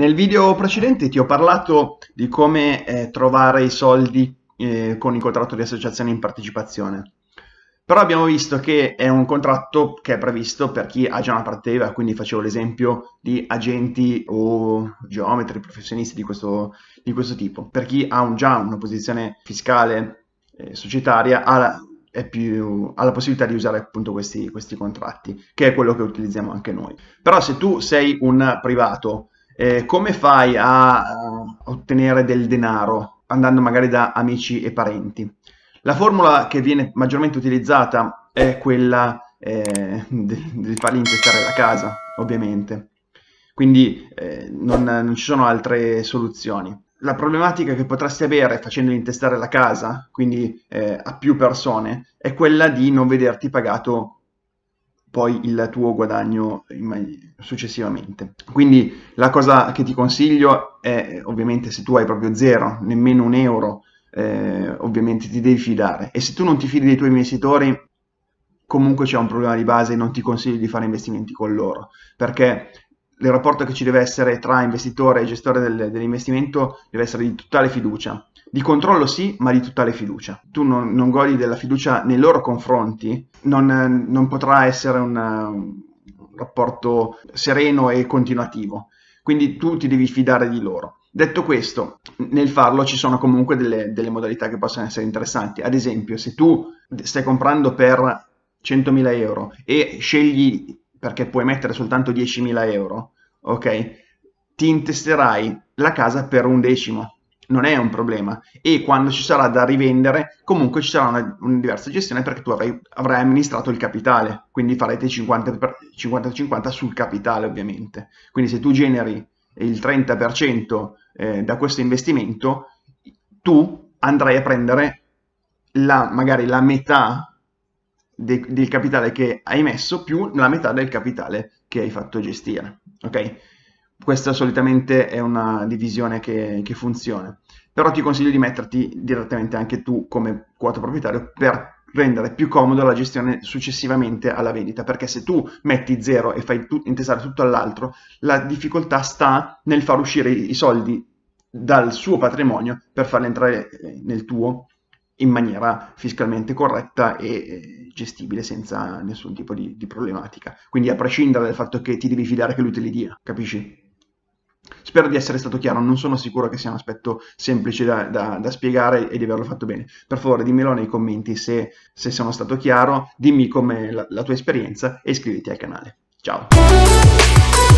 Nel video precedente ti ho parlato di come eh, trovare i soldi eh, con il contratto di associazione in partecipazione. Però abbiamo visto che è un contratto che è previsto per chi ha già una parte quindi facevo l'esempio di agenti o geometri, professionisti di questo, di questo tipo. Per chi ha un, già una posizione fiscale eh, societaria ha la, più, ha la possibilità di usare appunto questi, questi, contratti, che è quello che utilizziamo anche noi. Però se tu sei un privato eh, come fai a, a eh, ottenere del denaro andando magari da amici e parenti? La formula che viene maggiormente utilizzata è quella eh, di, di fargli intestare la casa, ovviamente. Quindi eh, non, non, ci sono altre soluzioni. La problematica che potresti avere facendogli intestare la casa, quindi eh, a più persone, è quella di non vederti pagato poi il tuo guadagno successivamente. Quindi la cosa che ti consiglio è ovviamente se tu hai proprio zero, nemmeno un euro, eh, ovviamente ti devi fidare e se tu non ti fidi dei tuoi investitori comunque c'è un problema di base e non ti consiglio di fare investimenti con loro perché il rapporto che ci deve essere tra investitore e gestore del, dell'investimento deve essere di totale fiducia. Di controllo sì, ma di totale fiducia. Tu non, non godi della fiducia nei loro confronti, non, non potrà essere un, un rapporto sereno e continuativo. Quindi tu ti devi fidare di loro. Detto questo, nel farlo ci sono comunque delle, delle, modalità che possono essere interessanti. Ad esempio, se tu stai comprando per 100.000 euro e scegli perché puoi mettere soltanto 10.000 euro, ok? Ti intesterai la casa per un decimo, non è un problema. E quando ci sarà da rivendere, comunque ci sarà una, una diversa gestione perché tu avrai, avrai, amministrato il capitale, quindi farete 50-50 sul capitale ovviamente. Quindi se tu generi il 30% eh, da questo investimento, tu andrai a prendere la, magari la metà de- del capitale che hai messo più la metà del capitale che hai fatto gestire. Ok? Questa solitamente è una divisione che, che funziona, però ti consiglio di metterti direttamente anche tu come quota proprietario per rendere più comodo la gestione successivamente alla vendita, perché se tu metti zero e fai tu- intesare tutto all'altro, la difficoltà sta nel far uscire i soldi dal suo patrimonio per farli entrare eh, nel tuo in maniera fiscalmente corretta e gestibile senza nessun tipo di, di problematica. Quindi a prescindere dal fatto che ti devi fidare che lui te li dia, capisci? Spero di essere stato chiaro, non sono sicuro che sia un aspetto semplice da, da, da spiegare e di averlo fatto bene. Per favore dimmelo nei commenti se, se sono stato chiaro, dimmi com'è la, la tua esperienza e iscriviti al canale. Ciao!